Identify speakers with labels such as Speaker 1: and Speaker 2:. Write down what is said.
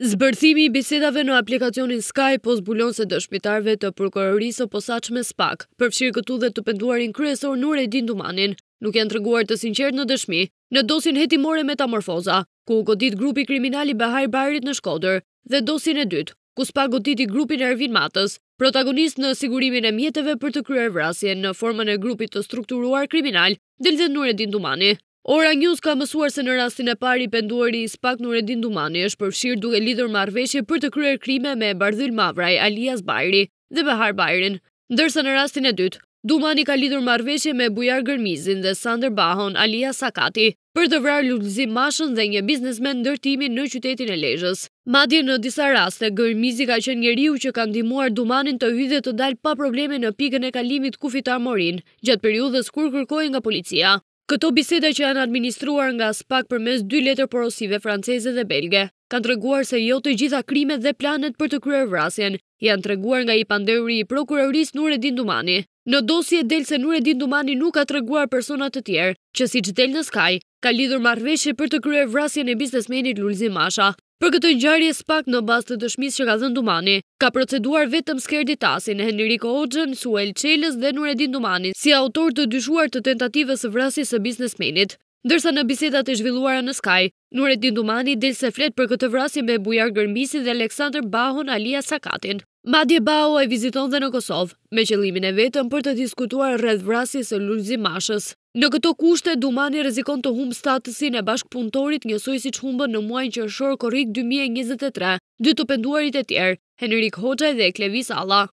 Speaker 1: Zbërthimi i bisedave në aplikacionin Skype po zbulon se dëshpitarve të prokurorisë o posaq me spak, përfshirë këtu dhe të penduarin kryesor në redin dumanin, nuk janë të rëguar të sinqert në dëshmi, në dosin hetimore metamorfoza, ku u godit grupi kriminali Bahaj Barit në Shkoder, dhe dosin e dytë, ku spak goditi grupin grupin Ervin Matës, protagonist në sigurimin e mjetëve për të kryer vrasje në formën e grupit të strukturuar kriminal, dhe lëdhe në redin dumanin. Ora News ka mësuar se në rastin e pari spak në Nureddin Dumani është përfshirë duke lidhur marveshje për të kryer krime me Bardhyl Mavraj, Alias Bajri dhe Behar Bajrin. Ndërsa në rastin e dytë, Dumani ka lidhur marveshje me Bujar Gërmizin dhe Sander Bahon, Alias Sakati, për të vrarë Lulzi Mashën dhe një biznesmen dërtimin në qytetin e Lezhës. Madje në disa raste, Gërmizi ka qenë njeriu që ka ndihmuar Dumanin të hyjë të dalë pa probleme në pikën e kalimit kufitar Morin, gjatë periudhës kur kërkohej nga policia. Këto biseda që janë administruar nga spak për mes dy letër porosive franceze dhe belge, kanë të reguar se jo të gjitha krimet dhe planet për të kryer vrasjen, janë të reguar nga i panderuri i prokuroris Nure Dindumani. Në dosje delë se Nure Dindumani nuk ka të reguar personat të tjerë, që si që delë në skaj, ka lidur marveshe për të kryer vrasjen e biznesmenit Lulzi Masha. Për këtë gjarje spak në bas të dëshmis që ka dhënë Dumani, ka proceduar vetëm skerdi tasin e Henriko Hoxhen, Suel Qeles dhe Nuredin Dumani si autor të dyshuar të tentativës së vrasi së biznesmenit. Dërsa në bisetat e zhvilluara në Sky, Nuredin Dumani dilë se flet për këtë vrasi me Bujar Gërmisi dhe Aleksandr Bahon Alia Sakatin. Madje Bao e viziton dhe në Kosovë, me qëllimin e vetëm për të diskutuar rrëdhë vrasi së Luzi Mashës. Në këto kushte, Dumani rezikon të humbë statusin e bashkëpuntorit njësoj si që humbën në muajnë që është shorë korik 2023, dy të penduarit e tjerë, Henrik Hoxaj dhe Klevis Allah.